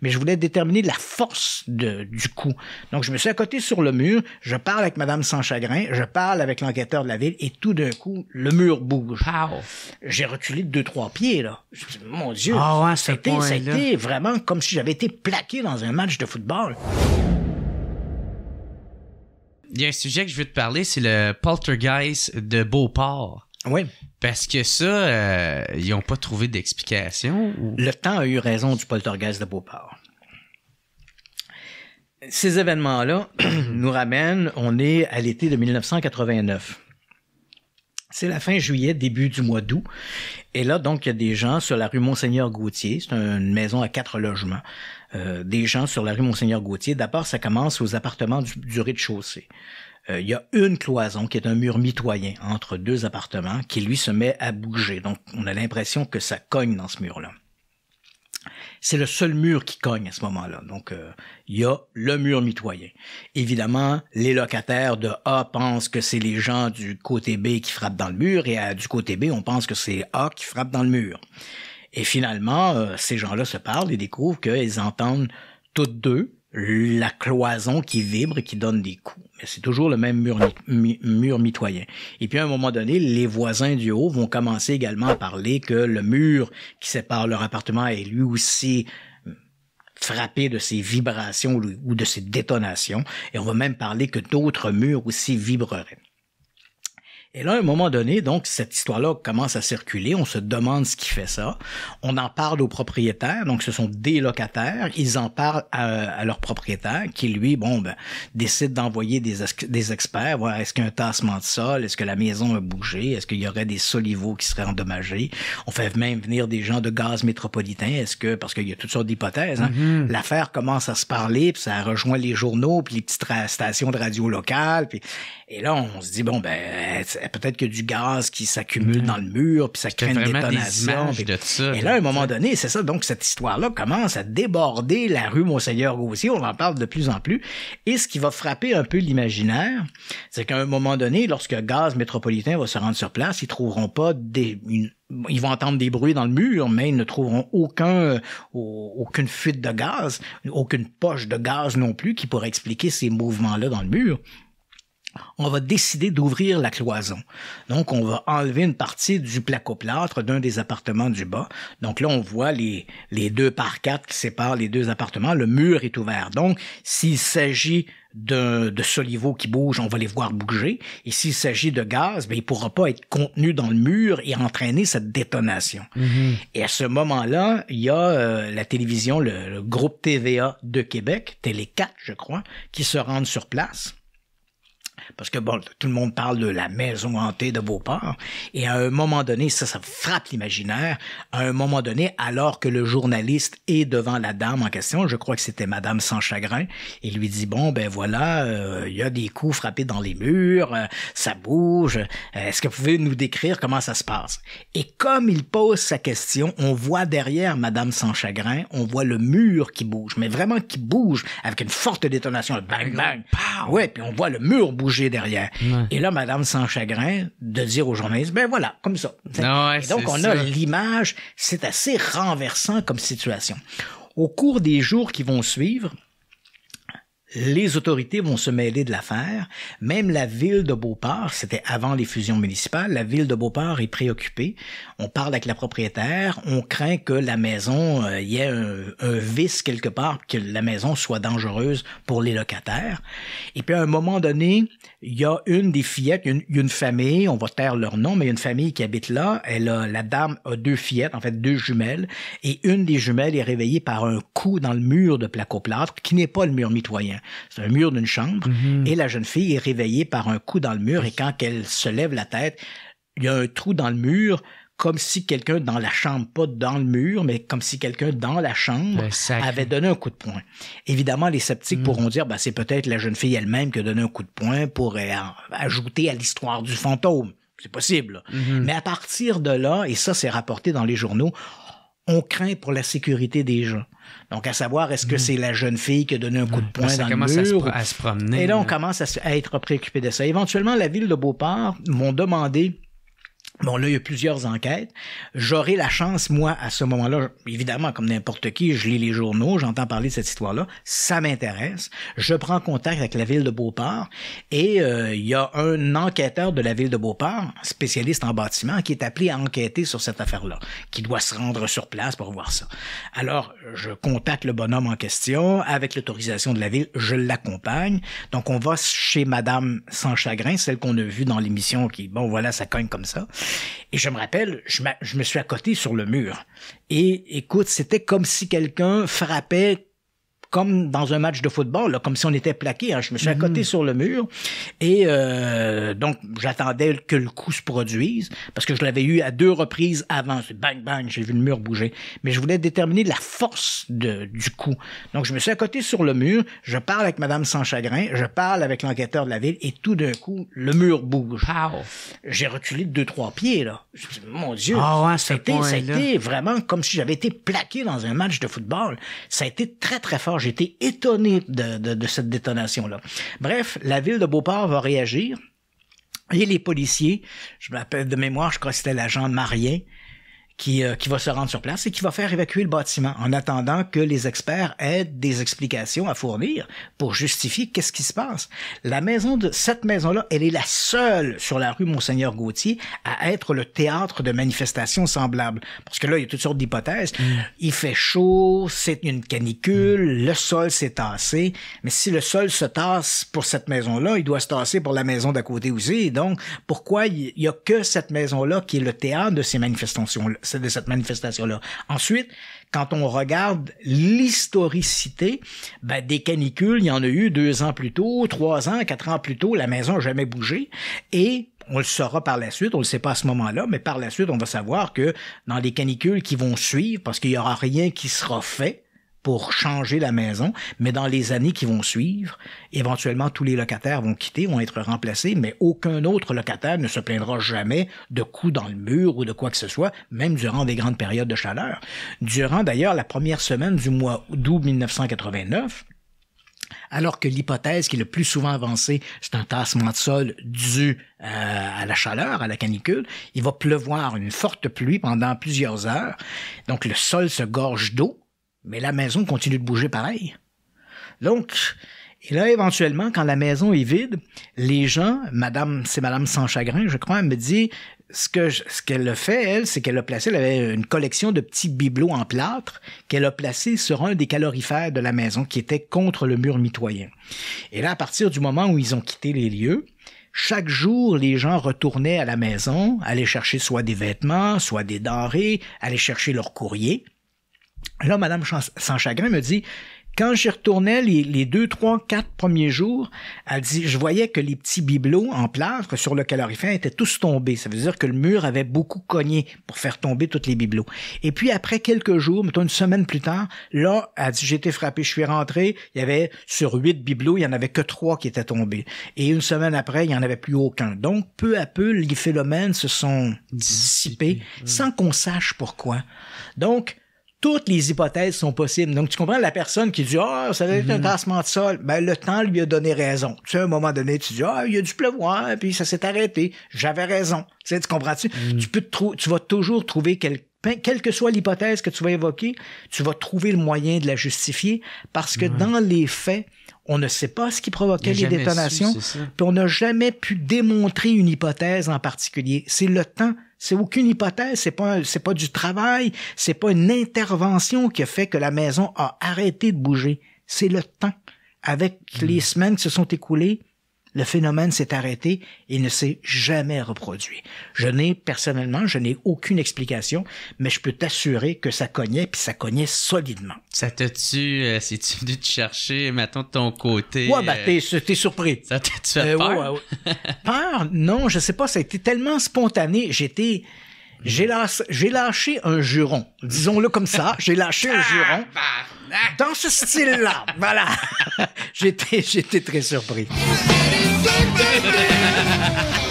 mais je voulais déterminer la force du coup. Donc, je me suis accoté sur le mur, je parle avec Madame Sans Chagrin, je parle avec l'enquêteur de la ville, et tout d'un coup, le mur bouge. J'ai reculé de deux, trois pieds, là. Mon Dieu. Ah ouais, c'était, c'était vraiment comme si j'avais été plaqué dans un match de football. Il y a un sujet que je veux te parler, c'est le poltergeist de Beauport. Oui. Parce que ça, euh, ils n'ont pas trouvé d'explication. Le temps a eu raison du poltergeist de Beauport. Ces événements-là nous ramènent, on est à l'été de 1989. C'est la fin juillet, début du mois d'août. Et là, donc, il y a des gens sur la rue Monseigneur Gauthier. C'est une maison à quatre logements. Euh, des gens sur la rue Monseigneur Gauthier. D'abord, ça commence aux appartements du rez-de-chaussée. Euh, il y a une cloison qui est un mur mitoyen entre deux appartements qui lui se met à bouger. Donc on a l'impression que ça cogne dans ce mur-là. C'est le seul mur qui cogne à ce moment-là. Donc, euh, il y a le mur mitoyen. Évidemment, les locataires de A pensent que c'est les gens du côté B qui frappent dans le mur et euh, du côté B, on pense que c'est A qui frappe dans le mur. Et finalement, ces gens-là se parlent et découvrent qu'ils entendent toutes deux la cloison qui vibre et qui donne des coups. Mais c'est toujours le même mur, mur, mitoyen. Et puis à un moment donné, les voisins du haut vont commencer également à parler que le mur qui sépare leur appartement est lui aussi euh, frappé de ces vibrations ou de ces détonations. Et on va même parler que d'autres murs aussi vibreraient. Et là, à un moment donné, donc, cette histoire-là commence à circuler. On se demande ce qui fait ça. On en parle aux propriétaires. Donc, ce sont des locataires. Ils en parlent à, leurs leur propriétaire qui, lui, bon, ben, décide d'envoyer des, des experts. Voilà, est-ce qu'il y a un tassement de sol? Est-ce que la maison a bougé? Est-ce qu'il y aurait des soliveaux qui seraient endommagés? On fait même venir des gens de gaz métropolitain. Est-ce que, parce qu'il y a toutes sortes d'hypothèses, hein. mm-hmm. l'affaire commence à se parler, puis ça rejoint les journaux, puis les petites stations de radio locales. Puis... Et là, on se dit, bon, ben, peut-être que du gaz qui s'accumule dans le mur, puis ça crée une et là, à un moment donné, c'est ça, donc cette histoire-là commence à déborder la rue Monseigneur Gaussier, on en parle de plus en plus, et ce qui va frapper un peu l'imaginaire, c'est qu'à un moment donné, lorsque Gaz Métropolitain va se rendre sur place, ils trouveront pas des, ils vont entendre des bruits dans le mur, mais ils ne trouveront aucun, aucune fuite de gaz, aucune poche de gaz non plus qui pourrait expliquer ces mouvements-là dans le mur on va décider d'ouvrir la cloison. Donc, on va enlever une partie du placoplâtre d'un des appartements du bas. Donc là, on voit les, les deux par quatre qui séparent les deux appartements. Le mur est ouvert. Donc, s'il s'agit de, de soliveaux qui bouge, on va les voir bouger. Et s'il s'agit de gaz, ben, il pourra pas être contenu dans le mur et entraîner cette détonation. Mm-hmm. Et à ce moment-là, il y a euh, la télévision, le, le groupe TVA de Québec, Télé 4, je crois, qui se rendent sur place parce que bon, tout le monde parle de la maison hantée de Beauport, et à un moment donné, ça, ça frappe l'imaginaire, à un moment donné, alors que le journaliste est devant la dame en question, je crois que c'était Madame Sans Chagrin, il lui dit, bon, ben voilà, euh, il y a des coups frappés dans les murs, euh, ça bouge, euh, est-ce que vous pouvez nous décrire comment ça se passe? Et comme il pose sa question, on voit derrière Madame Sans Chagrin, on voit le mur qui bouge, mais vraiment qui bouge, avec une forte détonation, bang, bang, bang. Ouais, puis on voit le mur bouger derrière. Et là, Madame Sans Chagrin, de dire aux journalistes, ben voilà, comme ça. donc, on a l'image, c'est assez renversant comme situation. Au cours des jours qui vont suivre, les autorités vont se mêler de l'affaire. Même la ville de Beauport, c'était avant les fusions municipales, la ville de Beauport est préoccupée. On parle avec la propriétaire, on craint que la maison, euh, y ait un, vice quelque part, que la maison soit dangereuse pour les locataires. Et puis à un moment donné, il y a une des fillettes, une, une famille, on va taire leur nom, mais une famille qui habite là, elle la dame a deux fillettes, en fait deux jumelles, et une des jumelles est réveillée par un coup dans le mur de placoplâtre, qui n'est pas le mur mitoyen. C'est un, mur d'une chambre. Mhm. Et la jeune fille est réveillée par un coup dans le mur. Et quand elle se lève la tête, il y a un trou dans le mur comme si quelqu'un dans la chambre, pas dans le mur, mais comme si quelqu'un dans la chambre avait donné un coup de poing. Évidemment, les sceptiques mm. pourront dire, bah c'est peut-être la jeune fille elle-même qui a donné un coup de poing pour euh, ajouter à l'histoire du fantôme. C'est possible. Mm-hmm. Mais à partir de là, et ça c'est rapporté dans les journaux, on craint pour la sécurité des gens. Donc, à savoir, est-ce que hmm. c'est la jeune fille qui a donné un coup de hmm. poing dans le mur? À à se promener. Et là, on commence à, être préoccupé de ça. Éventuellement, la ville de Beauport m'ont demandé Bon, là, il y a plusieurs enquêtes. J'aurai la chance, moi, à ce moment-là, évidemment, comme n'importe qui, je lis les journaux, j'entends parler de cette histoire-là, ça m'intéresse. Je prends contact avec la ville de Beauport et euh, il y a un enquêteur de la ville de Beauport, spécialiste en bâtiment, qui est appelé à enquêter sur cette affaire-là, qui doit se rendre sur place pour voir ça. Alors, je contacte le bonhomme en question, avec l'autorisation de la ville, je l'accompagne. Donc, on va chez Madame Sans Chagrin, celle qu'on a vue dans l'émission qui, bon, voilà, ça cogne comme ça. Et je me rappelle, je, me suis accoté sur le mur. Et écoute, c'était comme si quelqu'un frappait comme dans un match de football, là, comme si on était plaqué. Hein. Je me suis mhm. accoté sur le mur et euh, donc j'attendais que le coup se produise parce que je l'avais eu à deux reprises avant. Bang, bang, j'ai vu le mur bouger. Mais je voulais déterminer la force de, du coup. Donc je me suis accoté sur le mur, je parle avec Madame Sans Chagrin, je parle avec l'enquêteur de la ville et tout d'un coup, le mur bouge. J'ai reculé de deux, trois pieds. là. mon Dieu, oh, ouais, c'était vraiment comme si j'avais été plaqué dans un match de football. Ça a été très, très fort. J'étais étonné de, cette détonation-là. Bref, la ville de Beauport va réagir. Et les policiers, je m'appelle de mémoire, je crois que c'était l'agent Marien, qui, euh, qui va se rendre sur place et qui va faire évacuer le bâtiment en attendant que les experts aient des explications à fournir pour justifier qu'est-ce qui se passe. La maison de cette maison-là, elle est la seule sur la rue Monseigneur Gauthier à être le théâtre de manifestations semblables. Parce que là, il y a toutes sortes d'hypothèses. Mm. Il fait chaud, c'est une canicule, mm. le sol s'est tassé. Mais si le sol se tasse pour cette maison-là, il doit se tasser pour la maison d'à côté aussi. Donc, pourquoi il y a que cette maison-là qui est le théâtre de ces manifestations-là? de cette manifestation-là. Ensuite, quand on regarde l'historicité, ben, des canicules, il y en a eu deux ans plus tôt, trois ans, quatre ans plus tôt, la maison n'a jamais bougé. Et on le saura par la suite, on le sait pas à ce moment-là, mais par la suite, on va savoir que dans les canicules qui vont suivre, parce qu'il y aura rien qui sera fait, pour changer la maison, mais dans les années qui vont suivre, éventuellement tous les locataires vont quitter, vont être remplacés, mais aucun autre locataire ne se plaindra jamais de coups dans le mur ou de quoi que ce soit, même durant des grandes périodes de chaleur. Durant d'ailleurs la première semaine du mois d'août 1989, alors que l'hypothèse qui est le plus souvent avancée, c'est un tassement de sol dû euh, à la chaleur, à la canicule. Il va pleuvoir une forte pluie pendant plusieurs heures. Donc le sol se gorge d'eau mais la maison continue de bouger pareil. Donc, et là, éventuellement, quand la maison est vide, les gens, madame, c'est madame sans chagrin, je crois, elle me dit, ce que ce qu'elle a fait, elle, c'est qu'elle a placé, elle avait une collection de petits bibelots en plâtre qu'elle a placé sur un des calorifères de la maison qui était contre le mur mitoyen. Et là, à partir du moment où ils ont quitté les lieux, chaque jour, les gens retournaient à la maison, allaient chercher soit des vêtements, soit des denrées, allaient chercher leur courrier, Là, Madame Sans Chagrin me dit, quand j'y retournais les, deux, trois, quatre premiers jours, elle dit, je voyais que les petits bibelots en plâtre sur le calorifère étaient tous tombés. Ça veut dire que le mur avait beaucoup cogné pour faire tomber tous les bibelots. Et puis après quelques jours, mettons une semaine plus tard, là, elle dit, j'ai été frappé, je suis rentré, il y avait sur huit bibelots, il y en avait que trois qui étaient tombés. Et une semaine après, il n'y en avait plus aucun. Donc, peu à peu, les phénomènes se sont dissipés. sans qu'on sache pourquoi. Donc, toutes les hypothèses sont possibles. Donc, tu comprends la personne qui dit, ah, ça va être un mhm. tassement de sol. Ben, le temps lui a donné raison. Tu sais, à un moment donné, tu dis, ah, il y a du pleuvoir, puis ça s'est arrêté. J'avais raison. Tu sais, tu comprends-tu? Mhm. Tu peux te tu vas toujours trouver quelque ben, quelle que soit l'hypothèse que tu vas évoquer, tu vas trouver le moyen de la justifier parce que dans les faits, on ne sait pas ce qui provoquait les détonations, puis on n'a jamais pu démontrer une hypothèse en particulier. C'est le temps, c'est aucune hypothèse, c'est pas c'est pas du travail, c'est pas une intervention qui a fait que la maison a arrêté de bouger. C'est le temps. Avec mm. les semaines qui se sont écoulées, le phénomène s'est arrêté et ne s'est jamais reproduit. Je n'ai personnellement, je n'ai aucune explication, mais je peux t'assurer que ça cognait, puis ça cognait solidement. Ça t'a-tu, euh, si tu venu te chercher, mettons, de ton côté. Ouais, bah t'es t'es, surpris. Ça t'a fait euh, peur? peur? Non, je sais pas, ça a été tellement spontané, j'étais... J'ai hmm. lâché, lâché un juron. Disons-le comme ça, j'ai lâché un ah, juron. Bah. Dans ce style-là. voilà. J'étais très surpris.